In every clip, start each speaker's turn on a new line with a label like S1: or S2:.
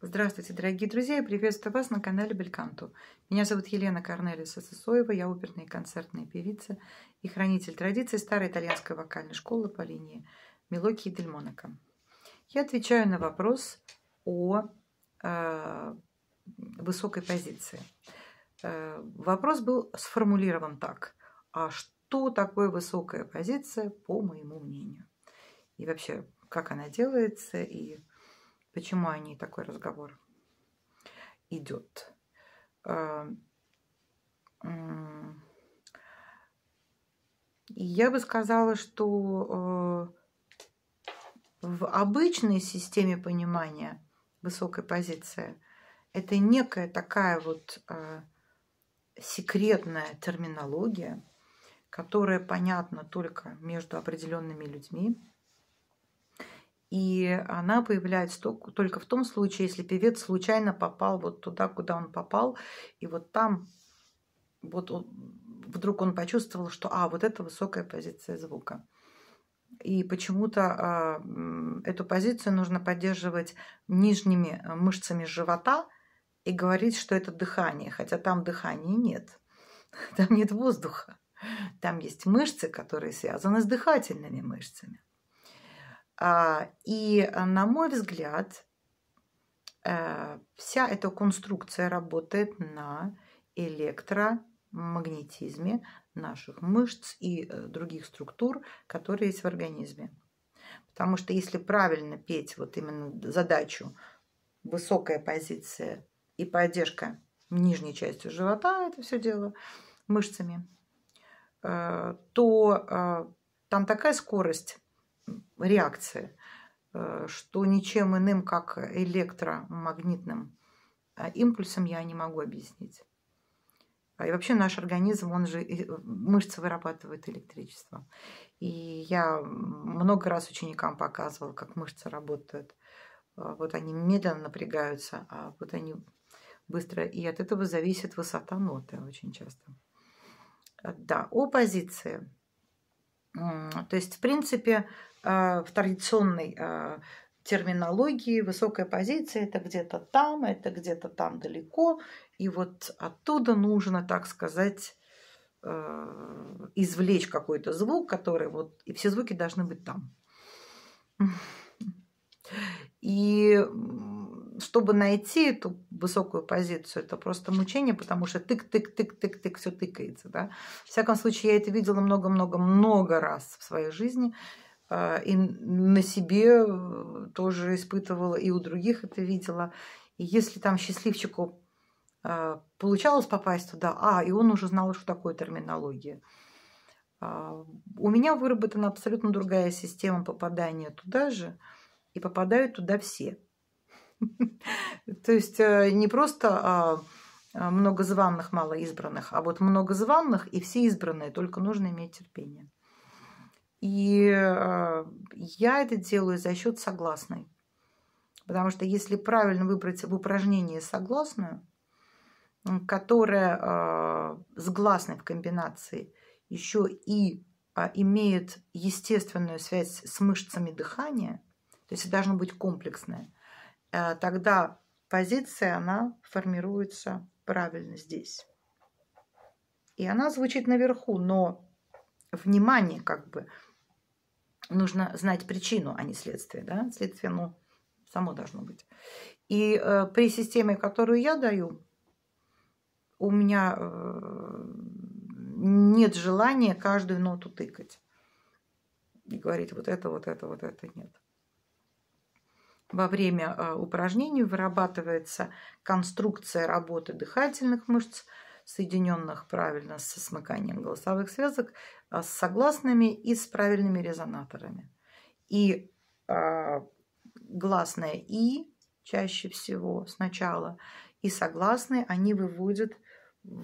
S1: Здравствуйте, дорогие друзья! Я приветствую вас на канале Бельканту. Меня зовут Елена Корнелиса Сысоева, я оперная и концертная певица и хранитель традиций старой итальянской вокальной школы по линии Мелоки и Дель Монако. Я отвечаю на вопрос о э, высокой позиции. Э, вопрос был сформулирован так. А что такое высокая позиция, по моему мнению? И вообще, как она делается и Почему они такой разговор идет? Э, я бы сказала, что э, в обычной системе понимания высокой позиции это некая такая вот э, секретная терминология, которая понятна только между определенными людьми, и она появляется только в том случае, если певец случайно попал вот туда, куда он попал, и вот там вот он, вдруг он почувствовал, что а, вот это высокая позиция звука. И почему-то э, эту позицию нужно поддерживать нижними э, мышцами живота и говорить, что это дыхание, хотя там дыхания нет, там нет воздуха. Там есть мышцы, которые связаны с дыхательными мышцами. А, и, э, на мой взгляд, э, вся эта конструкция работает на электромагнетизме наших мышц и э, других структур, которые есть в организме. Потому что если правильно петь вот именно задачу высокая позиция и поддержка нижней частью живота, это все дело мышцами, то там такая скорость реакции, э, что ничем иным, как электромагнитным э, импульсом я не могу объяснить. А и вообще наш организм, он же э, мышцы вырабатывает электричество. И я много раз ученикам показывала, как мышцы работают. Вот они медленно напрягаются, а вот они быстро. И от этого зависит высота ноты очень часто. Да, о позиции. То есть, в принципе, а, в традиционной а, терминологии высокая позиция это где-то там, это где-то там далеко, и вот оттуда нужно, так сказать, а, извлечь какой-то звук, который вот и все звуки должны быть там. И чтобы найти эту высокую позицию, это просто мучение, потому что тык-тык-тык-тык-тык все тыкается. Да? В всяком случае, я это видела много-много-много раз в своей жизни. Э, и на себе э, тоже испытывала, и у других это видела. И если там счастливчику э, получалось попасть туда, а, и он уже знал, что такое терминология. У меня выработана абсолютно другая система попадания туда же, и попадают туда все – то есть э, не просто а, а, много званных, мало избранных, а вот много званных и все избранные, только нужно иметь терпение. И а, я это делаю за счет согласной. Потому что если правильно выбрать в упражнении согласную, которая с гласной в комбинации еще и имеет естественную связь с мышцами дыхания, то есть должно быть комплексное – Э, тогда позиция, она формируется правильно здесь. И она звучит наверху, но внимание как бы нужно знать причину, а не следствие. Да? Следствие, ну, само должно быть. И э, при системе, которую я даю, у меня э, нет желания каждую ноту тыкать. И говорить вот это, вот это, вот это нет во время э, упражнений вырабатывается конструкция работы дыхательных мышц, соединенных правильно со смыканием голосовых связок, э, с согласными и с правильными резонаторами. И э, гласное «и» чаще всего сначала, и согласные, они выводят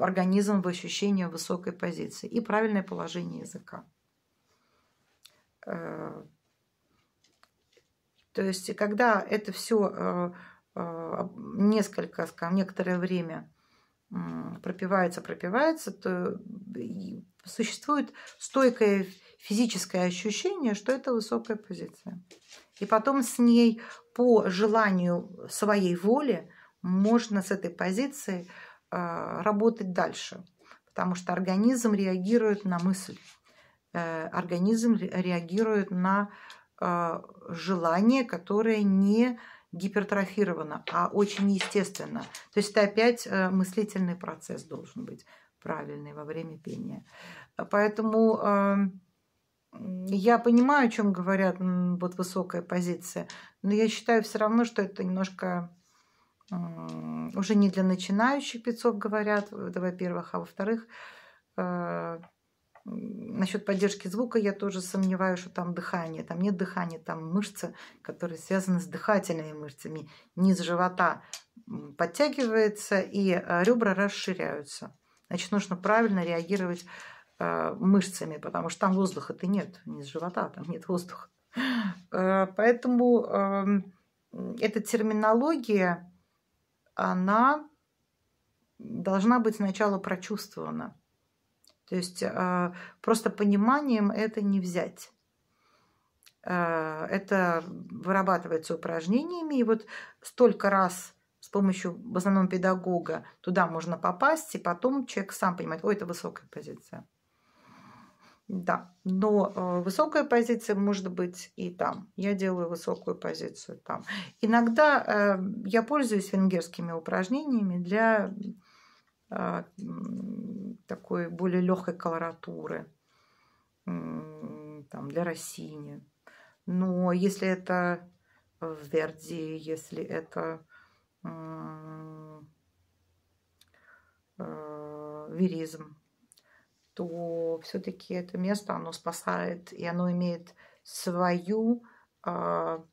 S1: организм в ощущение высокой позиции и правильное положение языка. Э, то есть, когда это все э, э, несколько, скажем, некоторое время пропивается, пропивается, то существует стойкое физическое ощущение, что это высокая позиция. И потом с ней по желанию своей воли можно с этой позиции э, работать дальше, потому что организм реагирует на мысль, организм реагирует на а, желание, которое не гипертрофировано, а очень естественно. То есть это опять э, мыслительный процесс должен быть правильный во время пения. Поэтому а, я понимаю, о чем говорят вот высокая позиция, но я считаю все равно, что это немножко уже не для начинающих певцов говорят, это во-первых, а во-вторых, а, Насчет поддержки звука я тоже сомневаюсь, что там дыхание. Там нет дыхания, там мышцы, которые связаны с дыхательными мышцами. Низ живота подтягивается и э, ребра расширяются. Значит, нужно правильно реагировать э, мышцами, потому что там воздуха-то нет, низ живота, там нет воздуха. Э, поэтому эм, эта терминология, она должна быть сначала прочувствована. То есть а, просто пониманием это не взять. А, это вырабатывается упражнениями. И вот столько раз с помощью в основном педагога туда можно попасть, и потом человек сам понимает, ой, это высокая позиция. Да, но а, высокая позиция может быть и там. Я делаю высокую позицию там. Иногда я пользуюсь венгерскими упражнениями для такой более легкой колоратуры, там, для Россини. Но если это Верди, если это э, веризм, то все-таки это место, оно спасает, и оно имеет свою а,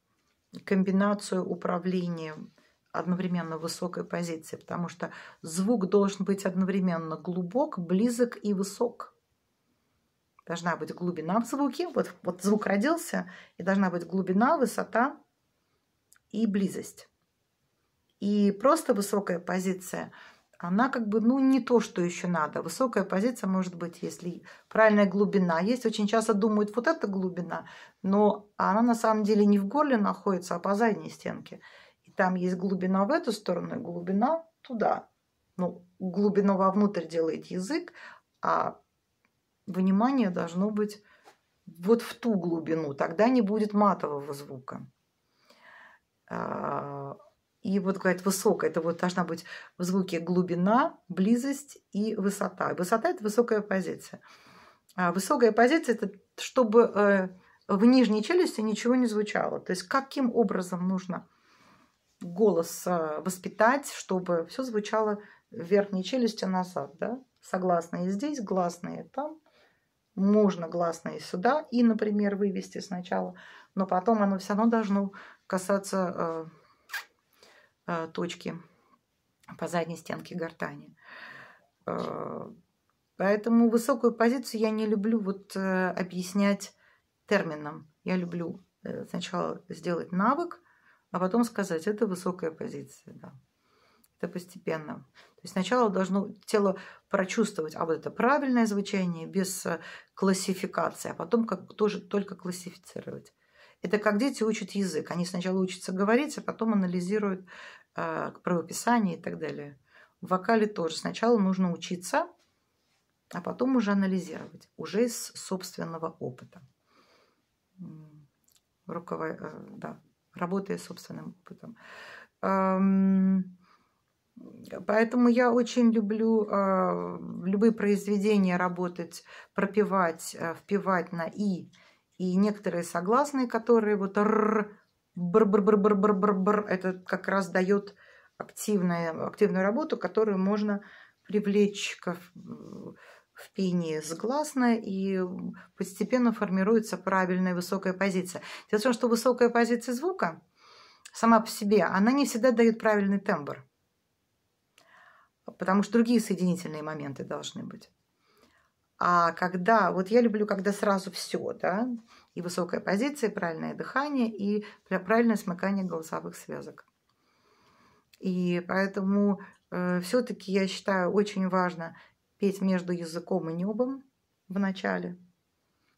S1: комбинацию управления одновременно высокой позиции, потому что звук должен быть одновременно глубок, близок и высок. Должна быть глубина в звуке, вот, вот звук родился, и должна быть глубина, высота и близость. И просто высокая позиция, она как бы, ну, не то, что еще надо. Высокая позиция может быть, если правильная глубина есть. Очень часто думают, вот эта глубина, но она на самом деле не в горле находится, а по задней стенке – там есть глубина в эту сторону и глубина туда. Ну, глубину вовнутрь делает язык, а внимание должно быть вот в ту глубину. Тогда не будет матового звука. А, и вот говорит высокая, это вот должна быть в звуке глубина, близость и высота. высота – это высокая позиция. А высокая позиция – это чтобы э, в нижней челюсти ничего не звучало. То есть каким образом нужно голос э, воспитать, чтобы все звучало в верхней челюсти назад, да? Согласные здесь, гласные там. Можно гласные сюда и, например, вывести сначала, но потом оно все равно должно касаться э, э, точки по задней стенке гортани. Э, поэтому высокую позицию я не люблю вот э, объяснять термином. Я люблю э, сначала сделать навык, а потом сказать, это высокая позиция, да. Это постепенно. То есть сначала должно тело прочувствовать, а вот это правильное звучание без э, классификации, а потом как тоже только классифицировать. Это как дети учат язык. Они сначала учатся говорить, а потом анализируют э, правописание и так далее. В вокале тоже. Сначала нужно учиться, а потом уже анализировать. Уже из собственного опыта. Руковод... Э, да, работая собственным опытом. Эм, поэтому я очень люблю э, любые произведения работать, пропивать, э, впивать на «и». И некоторые согласные, которые вот «р», бр бр бр бр бр бр бр это как раз дает активную работу, которую можно привлечь к, э, в пении сгласно и постепенно формируется правильная высокая позиция. Дело в том, что высокая позиция звука сама по себе, она не всегда дает правильный тембр, потому что другие соединительные моменты должны быть. А когда, вот я люблю, когда сразу все, да, и высокая позиция, и правильное дыхание, и правильное смыкание голосовых связок. И поэтому э, все-таки я считаю очень важно петь между языком и небом в начале,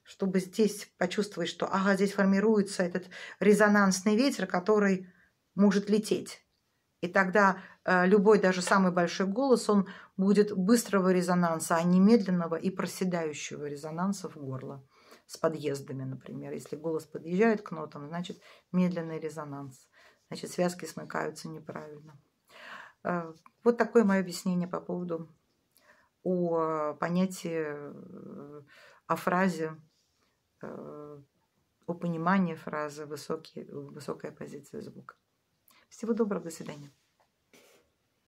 S1: чтобы здесь почувствовать, что ага, здесь формируется этот резонансный ветер, который может лететь. И тогда э, любой, даже самый большой голос, он будет быстрого резонанса, а не медленного и проседающего резонанса в горло с подъездами, например. Если голос подъезжает к нотам, значит медленный резонанс. Значит, связки смыкаются неправильно. Э, вот такое мое объяснение по поводу о понятии, э, о фразе, э, о понимании фразы высокий, высокая позиция звука. Всего доброго, до свидания.